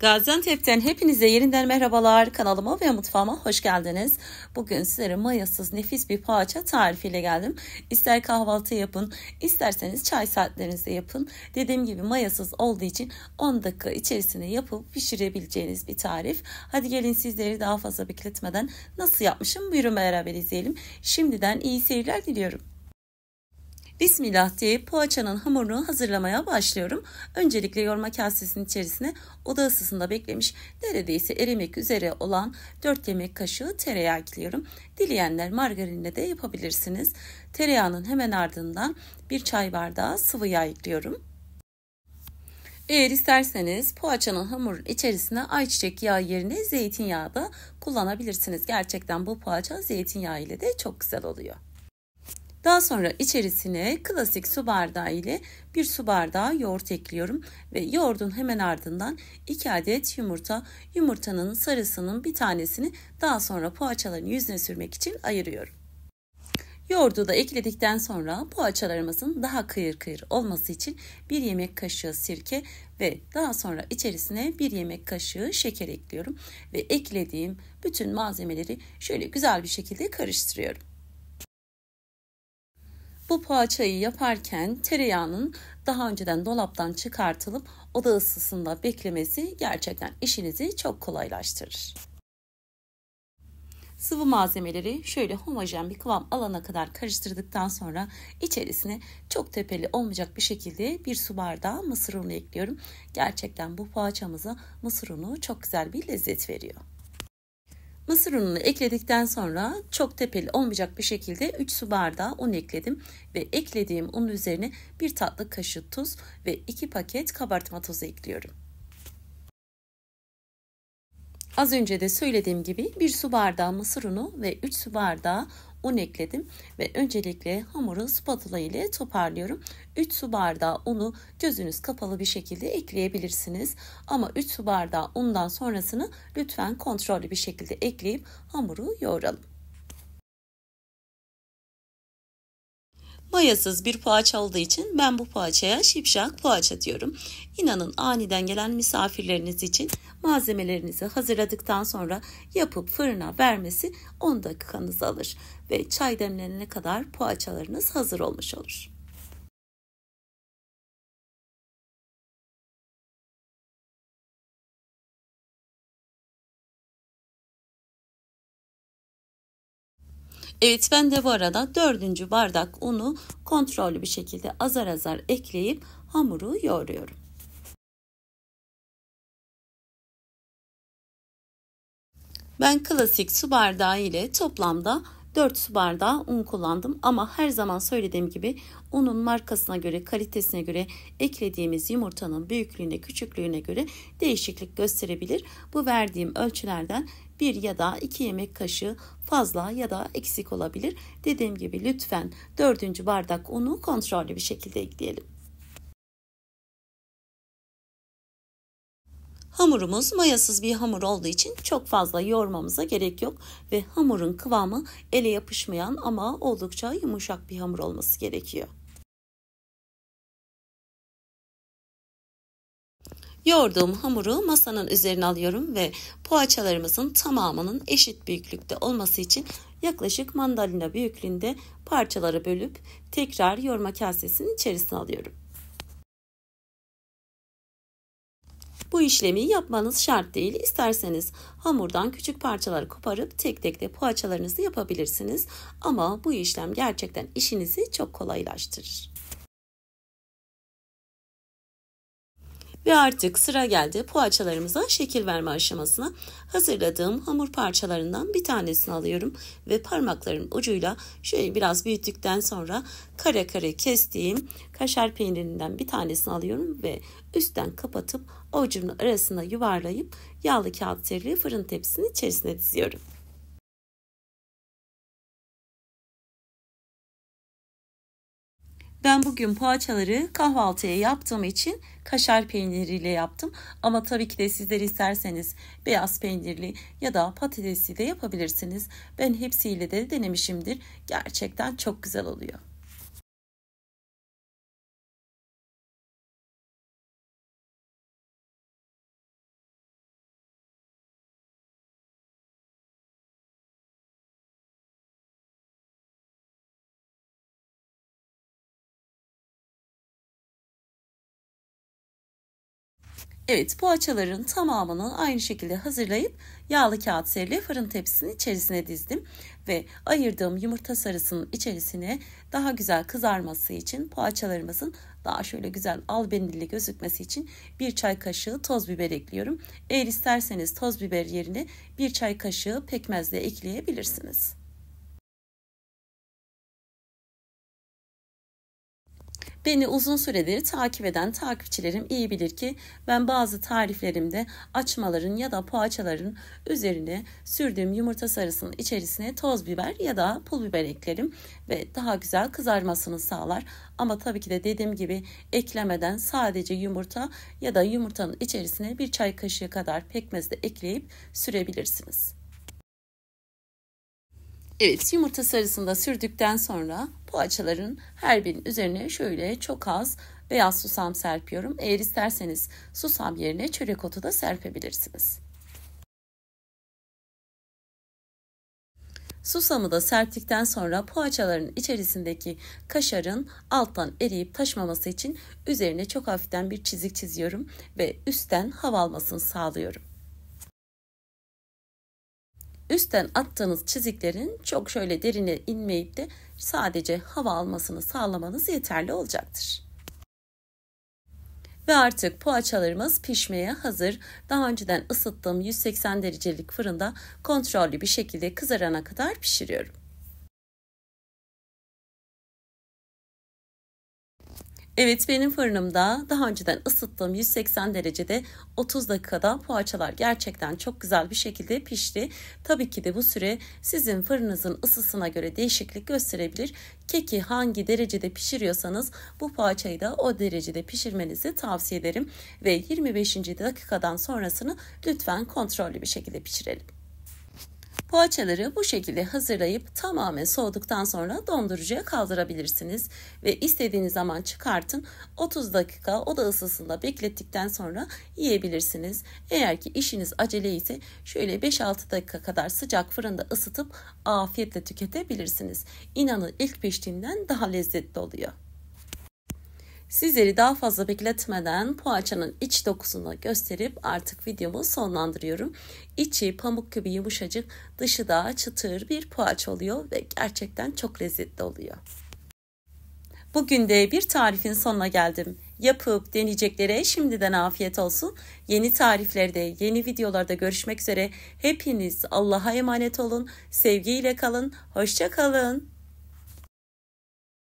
Gaziantep'ten hepinize yerinden merhabalar. Kanalıma ve mutfağıma hoş geldiniz. Bugün sizlere mayasız nefis bir poğaça tarifiyle geldim. İster kahvaltı yapın, isterseniz çay saatlerinizde yapın. Dediğim gibi mayasız olduğu için 10 dakika içerisinde yapıp pişirebileceğiniz bir tarif. Hadi gelin sizleri daha fazla bekletmeden nasıl yapmışım buyurun beraber izleyelim. Şimdiden iyi seyirler diliyorum. Bismillah diye poğaçanın hamurunu hazırlamaya başlıyorum. Öncelikle yoğurma kasesinin içerisine oda ısısında beklemiş neredeyse erimek üzere olan 4 yemek kaşığı tereyağı ekliyorum. Dileyenler margarinle de yapabilirsiniz. Tereyağının hemen ardından bir çay bardağı sıvı yağ ekliyorum. Eğer isterseniz poğaçanın hamurun içerisine ayçiçek yağı yerine zeytinyağı da kullanabilirsiniz. Gerçekten bu poğaça zeytinyağı ile de çok güzel oluyor. Daha sonra içerisine klasik su bardağı ile bir su bardağı yoğurt ekliyorum ve yoğurdun hemen ardından 2 adet yumurta, yumurtanın sarısının bir tanesini daha sonra poğaçaların yüzüne sürmek için ayırıyorum. Yoğurdu da ekledikten sonra poğaçalarımızın daha kıyır kıyır olması için bir yemek kaşığı sirke ve daha sonra içerisine bir yemek kaşığı şeker ekliyorum ve eklediğim bütün malzemeleri şöyle güzel bir şekilde karıştırıyorum. Bu poğaçayı yaparken tereyağının daha önceden dolaptan çıkartılıp oda ısısında beklemesi gerçekten işinizi çok kolaylaştırır. Sıvı malzemeleri şöyle homojen bir kıvam alana kadar karıştırdıktan sonra içerisine çok tepeli olmayacak bir şekilde bir su bardağı mısır unu ekliyorum. Gerçekten bu poğaçamıza mısır unu çok güzel bir lezzet veriyor. Mısır ununu ekledikten sonra çok tepeli olmayacak bir şekilde 3 su bardağı un ekledim ve eklediğim unun üzerine 1 tatlı kaşığı tuz ve 2 paket kabartma tozu ekliyorum. Az önce de söylediğim gibi bir su bardağı mısır unu ve 3 su bardağı un ekledim ve öncelikle hamuru spatula ile toparlıyorum. 3 su bardağı unu gözünüz kapalı bir şekilde ekleyebilirsiniz. Ama 3 su bardağı undan sonrasını lütfen kontrollü bir şekilde ekleyip hamuru yoğuralım. Mayasız bir poğaça olduğu için ben bu poğaçaya şipşak poğaça diyorum. İnanın aniden gelen misafirleriniz için malzemelerinizi hazırladıktan sonra yapıp fırına vermesi 10 dakikanızı alır ve çay demlenene kadar poğaçalarınız hazır olmuş olur. Evet ben de bu arada dördüncü bardak unu kontrollü bir şekilde azar azar ekleyip hamuru yoğuruyorum. Ben klasik su bardağı ile toplamda 4 su bardağı un kullandım ama her zaman söylediğim gibi unun markasına göre, kalitesine göre eklediğimiz yumurtanın büyüklüğüne, küçüklüğüne göre değişiklik gösterebilir. Bu verdiğim ölçülerden bir ya da iki yemek kaşığı fazla ya da eksik olabilir. Dediğim gibi lütfen dördüncü bardak unu kontrollü bir şekilde ekleyelim. Hamurumuz mayasız bir hamur olduğu için çok fazla yoğurmamıza gerek yok ve hamurun kıvamı ele yapışmayan ama oldukça yumuşak bir hamur olması gerekiyor. Yoğurduğum hamuru masanın üzerine alıyorum ve poğaçalarımızın tamamının eşit büyüklükte olması için yaklaşık mandalina büyüklüğünde parçalara bölüp tekrar yoğurma kasesinin içerisine alıyorum. Bu işlemi yapmanız şart değil. İsterseniz hamurdan küçük parçalar koparıp tek tek de poğaçalarınızı yapabilirsiniz. Ama bu işlem gerçekten işinizi çok kolaylaştırır. Ve artık sıra geldi poğaçalarımıza şekil verme aşamasına. Hazırladığım hamur parçalarından bir tanesini alıyorum ve parmaklarım ucuyla şöyle biraz büyüttükten sonra kare kare kestiğim kaşar peynirinden bir tanesini alıyorum ve üstten kapatıp avucumun arasına yuvarlayıp yağlı kağıt serili fırın tepsinin içerisine diziyorum. Ben bugün poğaçaları kahvaltıya yaptığım için kaşar peyniriyle yaptım. Ama tabii ki de sizler isterseniz beyaz peynirli ya da patatesli de yapabilirsiniz. Ben hepsiyle de denemişimdir. Gerçekten çok güzel oluyor. Evet poğaçaların tamamını aynı şekilde hazırlayıp yağlı kağıt serili fırın tepsisinin içerisine dizdim ve ayırdığım yumurta sarısının içerisine daha güzel kızarması için poğaçalarımızın daha şöyle güzel albenili gözükmesi için bir çay kaşığı toz biber ekliyorum. Eğer isterseniz toz biber yerine bir çay kaşığı pekmez de ekleyebilirsiniz. Beni uzun süredir takip eden takipçilerim iyi bilir ki ben bazı tariflerimde açmaların ya da poğaçaların üzerine sürdüğüm yumurta sarısının içerisine toz biber ya da pul biber eklerim ve daha güzel kızarmasını sağlar. Ama tabii ki de dediğim gibi eklemeden sadece yumurta ya da yumurtanın içerisine bir çay kaşığı kadar pekmez de ekleyip sürebilirsiniz. Evet yumurta sarısını da sürdükten sonra poğaçaların her birinin üzerine şöyle çok az beyaz susam serpiyorum. Eğer isterseniz susam yerine çörek otu da serpebilirsiniz. Susamı da serptikten sonra poğaçaların içerisindeki kaşarın alttan eriyip taşmaması için üzerine çok hafiften bir çizik çiziyorum ve üstten hava almasını sağlıyorum üstten attığınız çiziklerin çok şöyle derine inmeyip de sadece hava almasını sağlamanız yeterli olacaktır. Ve artık poğaçalarımız pişmeye hazır. Daha önceden ısıttığım 180 derecelik fırında kontrollü bir şekilde kızarana kadar pişiriyorum. Evet benim fırınımda daha önceden ısıttığım 180 derecede 30 dakikada poğaçalar gerçekten çok güzel bir şekilde pişti. Tabii ki de bu süre sizin fırınızın ısısına göre değişiklik gösterebilir. Keki hangi derecede pişiriyorsanız bu poğaçayı da o derecede pişirmenizi tavsiye ederim. Ve 25. dakikadan sonrasını lütfen kontrollü bir şekilde pişirelim. Poğaçaları bu şekilde hazırlayıp tamamen soğuduktan sonra dondurucuya kaldırabilirsiniz ve istediğiniz zaman çıkartın. 30 dakika oda ısısında beklettikten sonra yiyebilirsiniz. Eğer ki işiniz acele ise şöyle 5-6 dakika kadar sıcak fırında ısıtıp afiyetle tüketebilirsiniz. İnanın ilk piştiğinden daha lezzetli oluyor. Sizleri daha fazla bekletmeden poğaçanın iç dokusunu gösterip artık videomu sonlandırıyorum. İçi pamuk gibi yumuşacık, dışı da çıtır bir poğaça oluyor ve gerçekten çok lezzetli oluyor. Bugün de bir tarifin sonuna geldim. Yapıp deneyeceklere şimdiden afiyet olsun. Yeni tariflerde, yeni videolarda görüşmek üzere. Hepiniz Allah'a emanet olun. Sevgiyle kalın. Hoşça kalın.